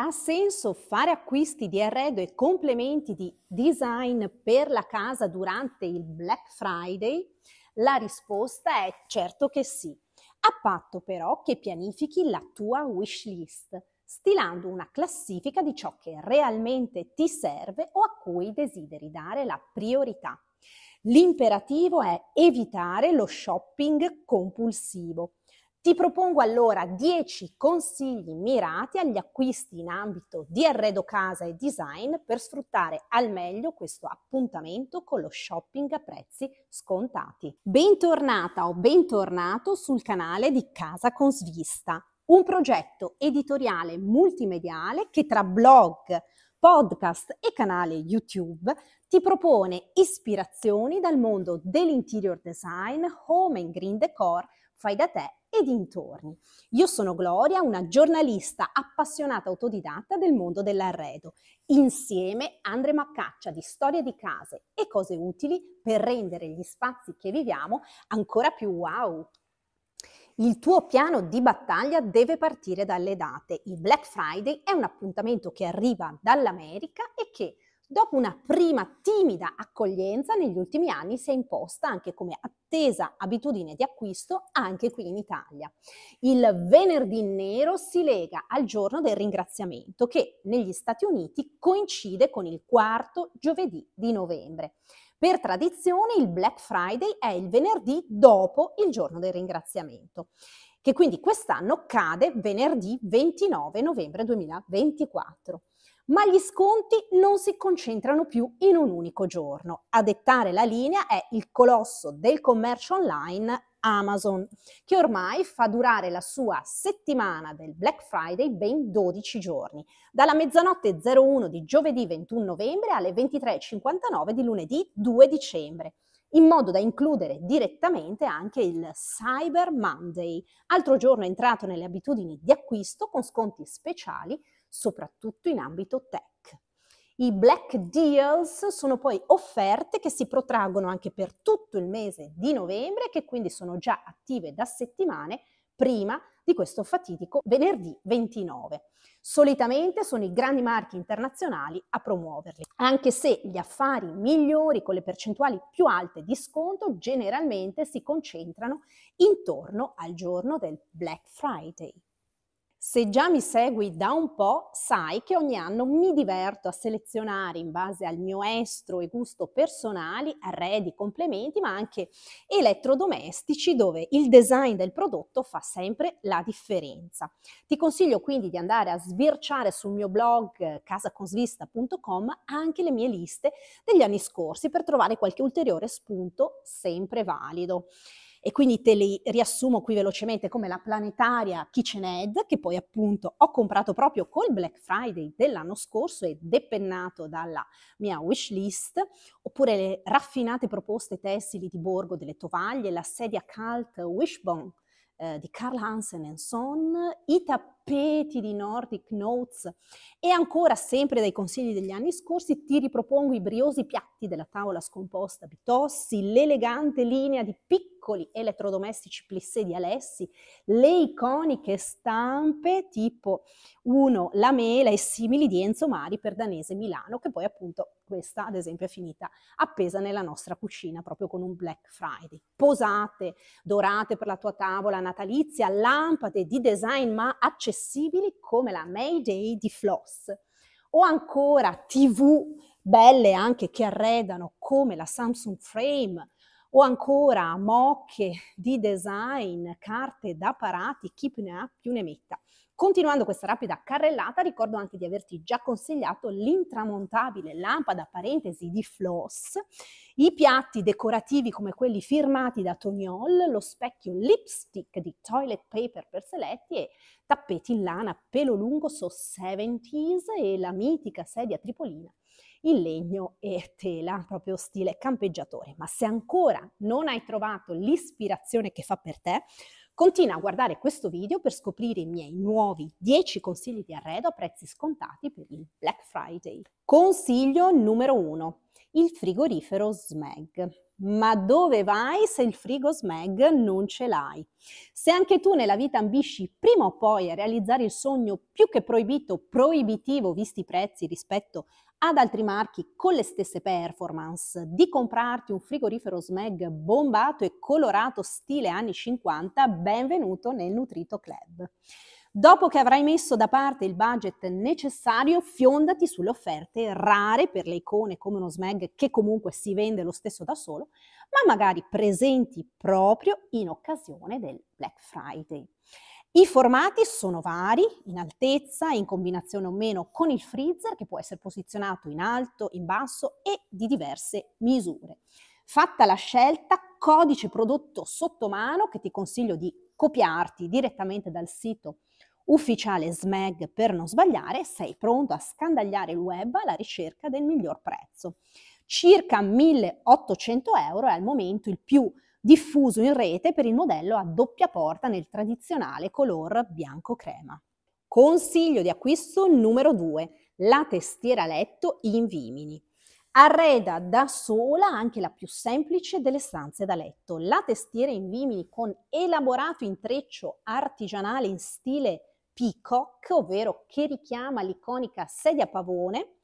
Ha senso fare acquisti di arredo e complementi di design per la casa durante il Black Friday? La risposta è certo che sì, a patto però che pianifichi la tua wish list, stilando una classifica di ciò che realmente ti serve o a cui desideri dare la priorità. L'imperativo è evitare lo shopping compulsivo ti propongo allora 10 consigli mirati agli acquisti in ambito di arredo casa e design per sfruttare al meglio questo appuntamento con lo shopping a prezzi scontati. Bentornata o bentornato sul canale di Casa con Svista, un progetto editoriale multimediale che tra blog, podcast e canale YouTube ti propone ispirazioni dal mondo dell'interior design, home and green decor fai da te e dintorni. Io sono Gloria, una giornalista appassionata autodidatta del mondo dell'arredo. Insieme andremo a caccia di storie di case e cose utili per rendere gli spazi che viviamo ancora più wow. Il tuo piano di battaglia deve partire dalle date. Il Black Friday è un appuntamento che arriva dall'America e che Dopo una prima timida accoglienza, negli ultimi anni si è imposta anche come attesa abitudine di acquisto anche qui in Italia. Il venerdì nero si lega al giorno del ringraziamento che negli Stati Uniti coincide con il quarto giovedì di novembre. Per tradizione il Black Friday è il venerdì dopo il giorno del ringraziamento che quindi quest'anno cade venerdì 29 novembre 2024 ma gli sconti non si concentrano più in un unico giorno. A dettare la linea è il colosso del commercio online Amazon, che ormai fa durare la sua settimana del Black Friday ben 12 giorni, dalla mezzanotte 01 di giovedì 21 novembre alle 23.59 di lunedì 2 dicembre in modo da includere direttamente anche il Cyber Monday, altro giorno entrato nelle abitudini di acquisto con sconti speciali soprattutto in ambito tech. I black deals sono poi offerte che si protraggono anche per tutto il mese di novembre e che quindi sono già attive da settimane prima di questo fatidico venerdì 29. Solitamente sono i grandi marchi internazionali a promuoverli, anche se gli affari migliori con le percentuali più alte di sconto generalmente si concentrano intorno al giorno del Black Friday. Se già mi segui da un po', sai che ogni anno mi diverto a selezionare in base al mio estro e gusto personali arredi, complementi, ma anche elettrodomestici dove il design del prodotto fa sempre la differenza. Ti consiglio quindi di andare a sbirciare sul mio blog casaconsvista.com anche le mie liste degli anni scorsi per trovare qualche ulteriore spunto sempre valido e quindi te li riassumo qui velocemente come la planetaria KitchenAid che poi appunto ho comprato proprio col Black Friday dell'anno scorso e depennato dalla mia wishlist, oppure le raffinate proposte tessili di Borgo delle tovaglie, la sedia cult Wishbone eh, di Carl Hansen Son, i tappeti di Nordic Notes e ancora sempre dai consigli degli anni scorsi ti ripropongo i briosi piatti della tavola scomposta Bitossi, l'elegante linea di piccoli piccoli elettrodomestici plissé di Alessi, le iconiche stampe tipo uno la mela e simili di Enzo Mari per Danese Milano, che poi appunto questa ad esempio è finita appesa nella nostra cucina proprio con un Black Friday. Posate dorate per la tua tavola natalizia, lampade di design ma accessibili come la Mayday di Floss o ancora tv belle anche che arredano come la Samsung Frame o ancora mocche di design, carte da parati, chi più ne ha più ne metta. Continuando questa rapida carrellata, ricordo anche di averti già consigliato l'intramontabile lampada parentesi di Floss, i piatti decorativi come quelli firmati da Tognol, lo specchio lipstick di toilet paper per Seletti e tappeti in lana pelo lungo so 70s e la mitica sedia tripolina in legno e tela, proprio stile campeggiatore. Ma se ancora non hai trovato l'ispirazione che fa per te, Continua a guardare questo video per scoprire i miei nuovi 10 consigli di arredo a prezzi scontati per il Black Friday. Consiglio numero 1. Il frigorifero SMAG ma dove vai se il frigo smeg non ce l'hai? Se anche tu nella vita ambisci prima o poi a realizzare il sogno più che proibito, proibitivo, visti i prezzi rispetto ad altri marchi con le stesse performance, di comprarti un frigorifero smeg bombato e colorato stile anni 50, benvenuto nel Nutrito Club. Dopo che avrai messo da parte il budget necessario, fiondati sulle offerte rare per le icone come uno smeg che comunque si vende lo stesso da solo, ma magari presenti proprio in occasione del Black Friday. I formati sono vari, in altezza, in combinazione o meno con il freezer che può essere posizionato in alto, in basso e di diverse misure. Fatta la scelta, codice prodotto sotto mano che ti consiglio di copiarti direttamente dal sito ufficiale SMAG per non sbagliare, sei pronto a scandagliare il web alla ricerca del miglior prezzo. Circa 1800 euro è al momento il più diffuso in rete per il modello a doppia porta nel tradizionale color bianco-crema. Consiglio di acquisto numero 2, la testiera letto in vimini. Arreda da sola anche la più semplice delle stanze da letto. La testiera in vimini con elaborato intreccio artigianale in stile peacock, ovvero che richiama l'iconica sedia pavone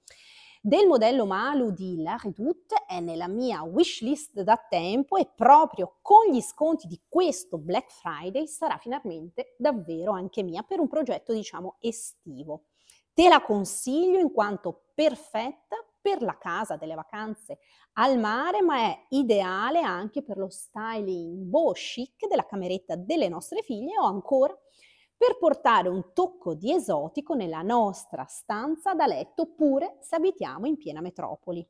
del modello Malu di La Redoute è nella mia wishlist da tempo e proprio con gli sconti di questo Black Friday sarà finalmente davvero anche mia per un progetto diciamo estivo. Te la consiglio in quanto perfetta per la casa delle vacanze al mare, ma è ideale anche per lo styling boho chic della cameretta delle nostre figlie o ancora per portare un tocco di esotico nella nostra stanza da letto pure se abitiamo in piena metropoli.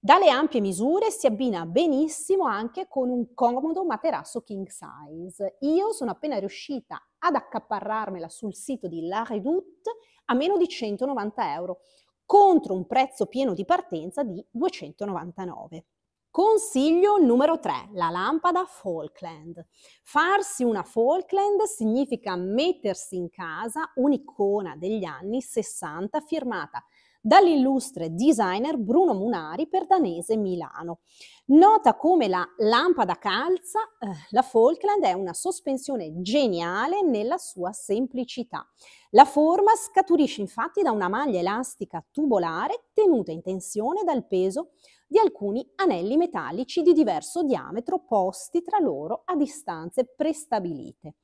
Dalle ampie misure si abbina benissimo anche con un comodo materasso king size. Io sono appena riuscita ad accaparrarmela sul sito di La Redoute a meno di 190 euro contro un prezzo pieno di partenza di 299. Consiglio numero 3, la lampada Falkland. Farsi una Falkland significa mettersi in casa un'icona degli anni 60 firmata dall'illustre designer Bruno Munari per Danese Milano. Nota come la lampada calza, eh, la Falkland è una sospensione geniale nella sua semplicità. La forma scaturisce infatti da una maglia elastica tubolare tenuta in tensione dal peso di alcuni anelli metallici di diverso diametro posti tra loro a distanze prestabilite.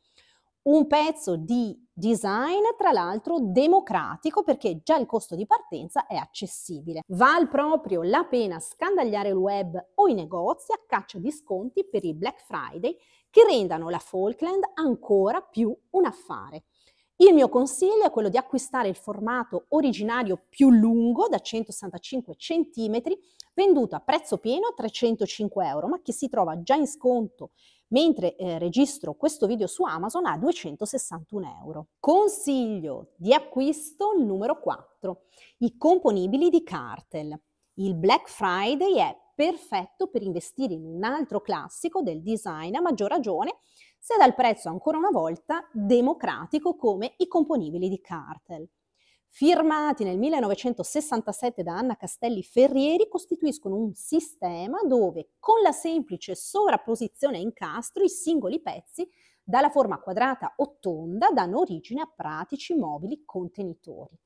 Un pezzo di design, tra l'altro, democratico perché già il costo di partenza è accessibile. Val proprio la pena scandagliare il web o i negozi a caccia di sconti per il Black Friday che rendano la Falkland ancora più un affare. Il mio consiglio è quello di acquistare il formato originario più lungo da 165 cm, venduto a prezzo pieno 305 euro, ma che si trova già in sconto mentre eh, registro questo video su Amazon a 261 euro. Consiglio di acquisto numero 4, i componibili di Cartel. Il Black Friday è perfetto per investire in un altro classico del design, a maggior ragione sia dal prezzo ancora una volta democratico come i componibili di Cartel. Firmati nel 1967 da Anna Castelli Ferrieri, costituiscono un sistema dove con la semplice sovrapposizione a incastro i singoli pezzi dalla forma quadrata o tonda danno origine a pratici mobili contenitori.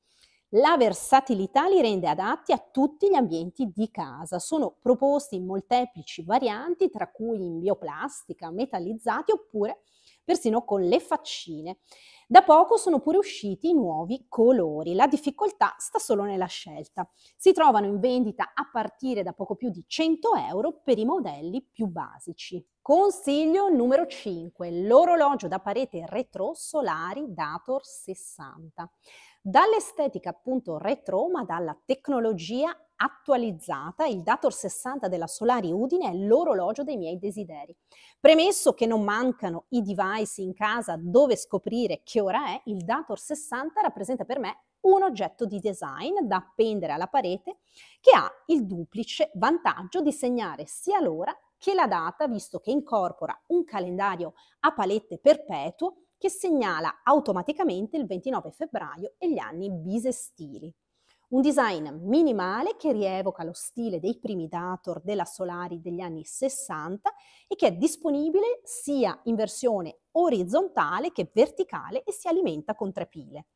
La versatilità li rende adatti a tutti gli ambienti di casa. Sono proposti in molteplici varianti, tra cui in bioplastica, metallizzati oppure persino con le faccine. Da poco sono pure usciti i nuovi colori. La difficoltà sta solo nella scelta. Si trovano in vendita a partire da poco più di 100 euro per i modelli più basici. Consiglio numero 5, l'orologio da parete retro Solari Dator 60. Dall'estetica appunto retro, ma dalla tecnologia attualizzata, il Dator 60 della Solari Udine è l'orologio dei miei desideri. Premesso che non mancano i device in casa dove scoprire che ora è, il Dator 60 rappresenta per me un oggetto di design da appendere alla parete che ha il duplice vantaggio di segnare sia l'ora che la data, visto che incorpora un calendario a palette perpetuo che segnala automaticamente il 29 febbraio e gli anni bisestili. Un design minimale che rievoca lo stile dei primi dator della Solari degli anni 60 e che è disponibile sia in versione orizzontale che verticale e si alimenta con tre pile.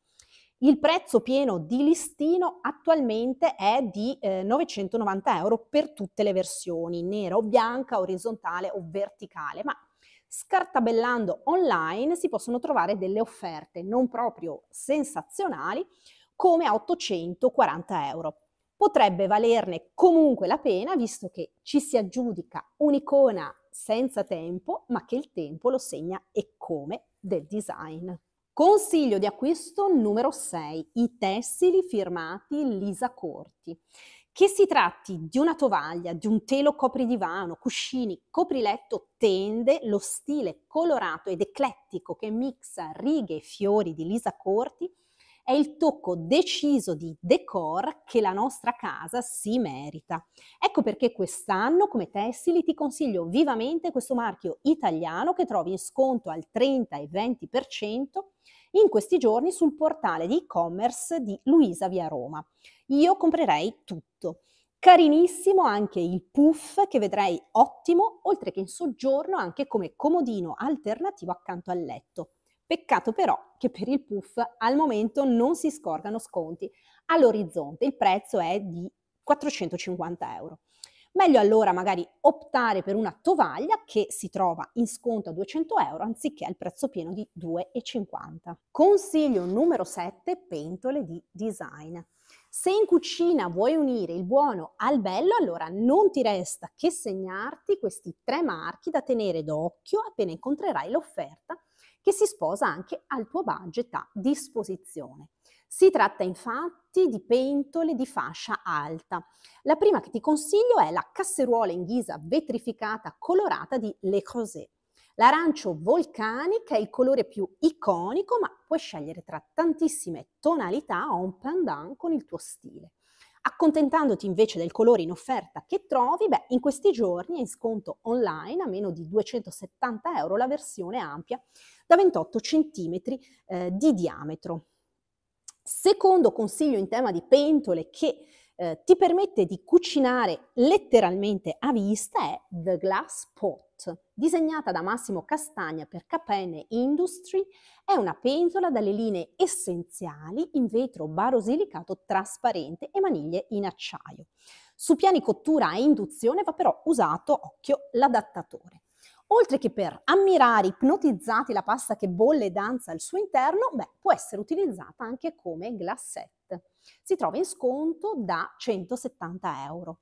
Il prezzo pieno di listino attualmente è di eh, 990 euro per tutte le versioni, nera o bianca, orizzontale o verticale, ma scartabellando online si possono trovare delle offerte non proprio sensazionali come a 840 euro. Potrebbe valerne comunque la pena visto che ci si aggiudica un'icona senza tempo ma che il tempo lo segna e come del design. Consiglio di acquisto numero 6, i tessili firmati Lisa Corti, che si tratti di una tovaglia, di un telo copridivano, cuscini, copriletto, tende, lo stile colorato ed eclettico che mixa righe e fiori di Lisa Corti è il tocco deciso di decor che la nostra casa si merita. Ecco perché quest'anno come tessili ti consiglio vivamente questo marchio italiano che trovi in sconto al 30 e 20% in questi giorni sul portale di e-commerce di Luisa Via Roma. Io comprerei tutto. Carinissimo anche il puff che vedrei ottimo, oltre che in soggiorno anche come comodino alternativo accanto al letto. Peccato però che per il puff al momento non si scorgano sconti. All'orizzonte il prezzo è di 450 euro. Meglio allora magari optare per una tovaglia che si trova in sconto a 200 euro anziché al prezzo pieno di 2,50. Consiglio numero 7, pentole di design. Se in cucina vuoi unire il buono al bello, allora non ti resta che segnarti questi tre marchi da tenere d'occhio appena incontrerai l'offerta che si sposa anche al tuo budget a disposizione. Si tratta infatti di pentole di fascia alta. La prima che ti consiglio è la casseruola in ghisa vetrificata colorata di Le Creuset. L'arancio vulcanic è il colore più iconico, ma puoi scegliere tra tantissime tonalità o un pandan con il tuo stile. Accontentandoti invece del colore in offerta che trovi, beh, in questi giorni è in sconto online a meno di 270 euro la versione ampia da 28 cm eh, di diametro. Secondo consiglio in tema di pentole che eh, ti permette di cucinare letteralmente a vista è The Glass Pot, disegnata da Massimo Castagna per KN Industry, è una pentola dalle linee essenziali in vetro barosilicato trasparente e maniglie in acciaio. Su piani cottura e induzione va però usato, occhio, l'adattatore. Oltre che per ammirare ipnotizzati la pasta che bolle e danza al suo interno, beh, può essere utilizzata anche come glassetto si trova in sconto da 170 euro.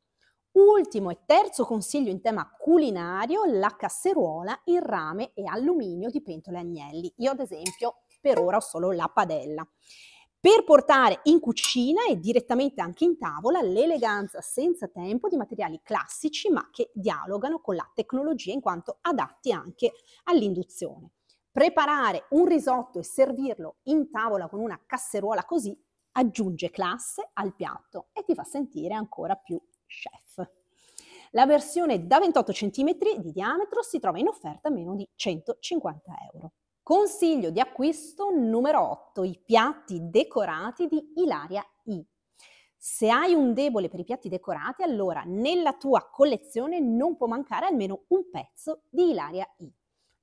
Ultimo e terzo consiglio in tema culinario, la casseruola in rame e alluminio di pentole agnelli. Io ad esempio per ora ho solo la padella. Per portare in cucina e direttamente anche in tavola l'eleganza senza tempo di materiali classici ma che dialogano con la tecnologia in quanto adatti anche all'induzione. Preparare un risotto e servirlo in tavola con una casseruola così aggiunge classe al piatto e ti fa sentire ancora più chef. La versione da 28 cm di diametro si trova in offerta a meno di 150 euro. Consiglio di acquisto numero 8, i piatti decorati di Ilaria I. Se hai un debole per i piatti decorati, allora nella tua collezione non può mancare almeno un pezzo di Ilaria I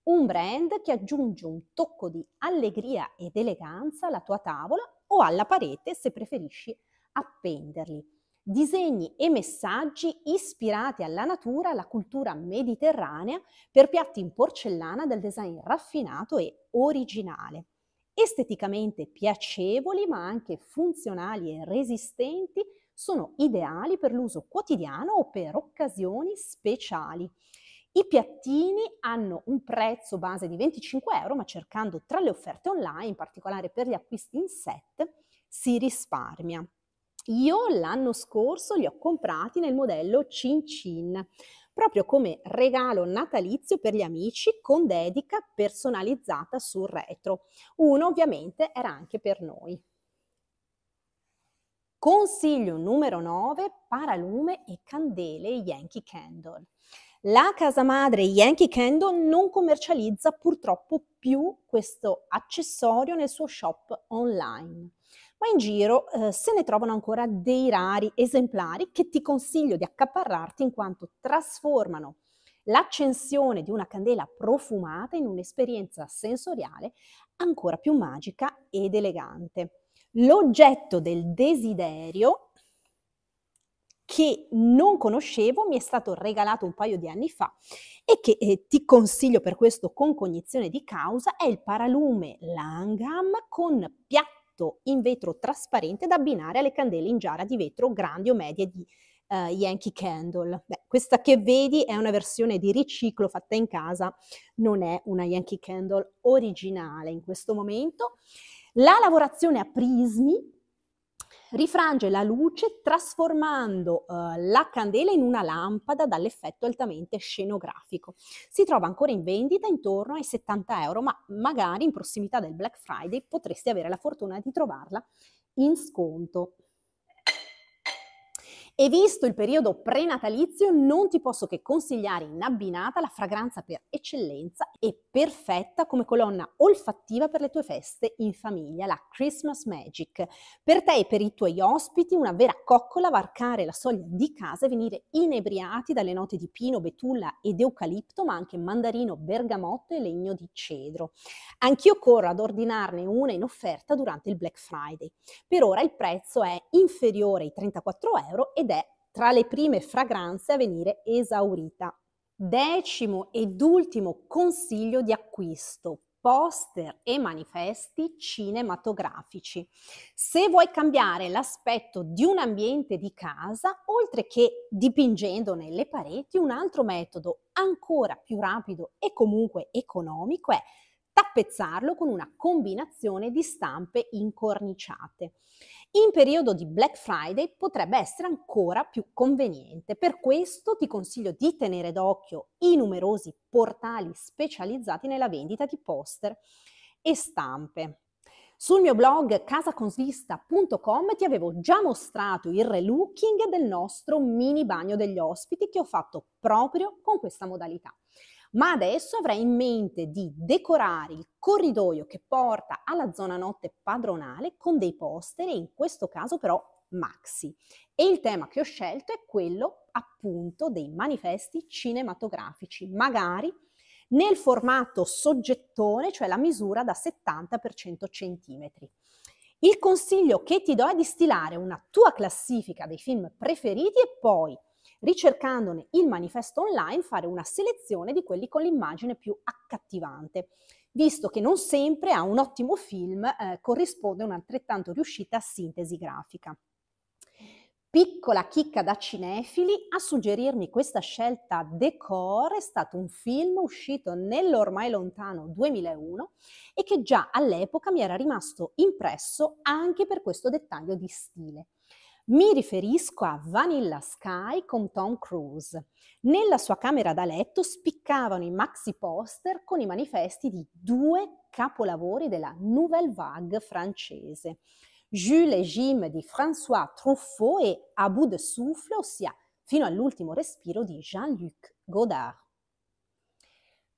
un brand che aggiunge un tocco di allegria ed eleganza alla tua tavola o alla parete se preferisci appenderli. Disegni e messaggi ispirati alla natura alla cultura mediterranea per piatti in porcellana dal design raffinato e originale. Esteticamente piacevoli ma anche funzionali e resistenti sono ideali per l'uso quotidiano o per occasioni speciali. I piattini hanno un prezzo base di 25 euro, ma cercando tra le offerte online, in particolare per gli acquisti in set, si risparmia. Io l'anno scorso li ho comprati nel modello Cin Cin, proprio come regalo natalizio per gli amici con dedica personalizzata sul retro. Uno ovviamente era anche per noi. Consiglio numero 9, paralume e candele Yankee Candle. La casa madre Yankee Candle non commercializza purtroppo più questo accessorio nel suo shop online ma in giro eh, se ne trovano ancora dei rari esemplari che ti consiglio di accaparrarti in quanto trasformano l'accensione di una candela profumata in un'esperienza sensoriale ancora più magica ed elegante. L'oggetto del desiderio che non conoscevo, mi è stato regalato un paio di anni fa e che eh, ti consiglio per questo con cognizione di causa, è il paralume Langham con piatto in vetro trasparente da abbinare alle candele in giara di vetro grandi o medie di Uh, Yankee Candle. Beh, questa che vedi è una versione di riciclo fatta in casa, non è una Yankee Candle originale in questo momento. La lavorazione a prismi rifrange la luce trasformando eh, la candela in una lampada dall'effetto altamente scenografico. Si trova ancora in vendita intorno ai 70 euro, ma magari in prossimità del Black Friday potresti avere la fortuna di trovarla in sconto. E visto il periodo prenatalizio, non ti posso che consigliare in abbinata la fragranza per eccellenza e perfetta come colonna olfattiva per le tue feste in famiglia, la Christmas Magic. Per te e per i tuoi ospiti, una vera coccola varcare la soglia di casa e venire inebriati dalle note di pino, betulla ed eucalipto, ma anche mandarino, bergamotto e legno di cedro. Anch'io corro ad ordinarne una in offerta durante il Black Friday. Per ora il prezzo è inferiore ai 34 euro ed ed è tra le prime fragranze a venire esaurita. Decimo ed ultimo consiglio di acquisto, poster e manifesti cinematografici. Se vuoi cambiare l'aspetto di un ambiente di casa, oltre che dipingendone le pareti, un altro metodo ancora più rapido e comunque economico è tappezzarlo con una combinazione di stampe incorniciate. In periodo di Black Friday potrebbe essere ancora più conveniente, per questo ti consiglio di tenere d'occhio i numerosi portali specializzati nella vendita di poster e stampe. Sul mio blog casaconsvista.com ti avevo già mostrato il relooking del nostro mini bagno degli ospiti che ho fatto proprio con questa modalità ma adesso avrai in mente di decorare il corridoio che porta alla zona notte padronale con dei poster e in questo caso però maxi. E il tema che ho scelto è quello appunto dei manifesti cinematografici, magari nel formato soggettone, cioè la misura da 70 x 100 cm. Il consiglio che ti do è di stilare una tua classifica dei film preferiti e poi ricercandone il manifesto online, fare una selezione di quelli con l'immagine più accattivante visto che non sempre a un ottimo film eh, corrisponde un'altrettanto riuscita sintesi grafica. Piccola chicca da cinefili, a suggerirmi questa scelta decor è stato un film uscito nell'ormai lontano 2001 e che già all'epoca mi era rimasto impresso anche per questo dettaglio di stile. Mi riferisco a Vanilla Sky con Tom Cruise. Nella sua camera da letto spiccavano i maxi poster con i manifesti di due capolavori della Nouvelle Vague francese. Jules et Jim di François Truffaut e A bout de souffle, ossia Fino all'ultimo respiro di Jean-Luc Godard.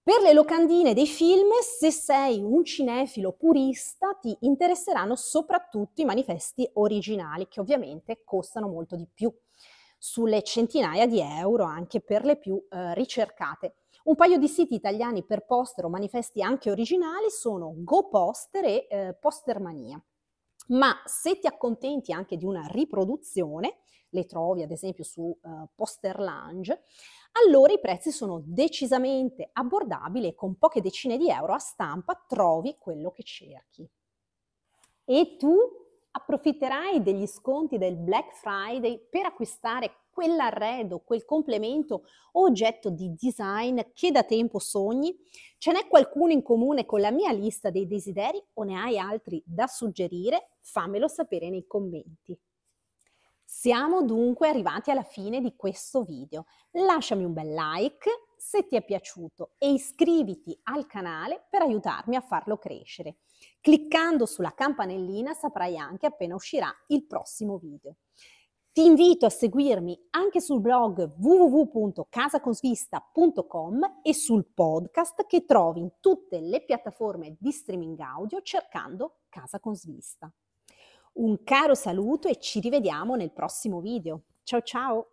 Per le locandine dei film, se sei un cinefilo purista, ti interesseranno soprattutto i manifesti originali, che ovviamente costano molto di più, sulle centinaia di euro anche per le più eh, ricercate. Un paio di siti italiani per poster o manifesti anche originali sono GoPoster e eh, Postermania. Ma se ti accontenti anche di una riproduzione, le trovi ad esempio su eh, Posterlange, allora i prezzi sono decisamente abbordabili e con poche decine di euro a stampa trovi quello che cerchi. E tu approfitterai degli sconti del Black Friday per acquistare quell'arredo, quel complemento o oggetto di design che da tempo sogni? Ce n'è qualcuno in comune con la mia lista dei desideri o ne hai altri da suggerire? Fammelo sapere nei commenti. Siamo dunque arrivati alla fine di questo video. Lasciami un bel like se ti è piaciuto e iscriviti al canale per aiutarmi a farlo crescere. Cliccando sulla campanellina saprai anche appena uscirà il prossimo video. Ti invito a seguirmi anche sul blog www.casaconsvista.com e sul podcast che trovi in tutte le piattaforme di streaming audio cercando Casa con Svista. Un caro saluto e ci rivediamo nel prossimo video. Ciao ciao!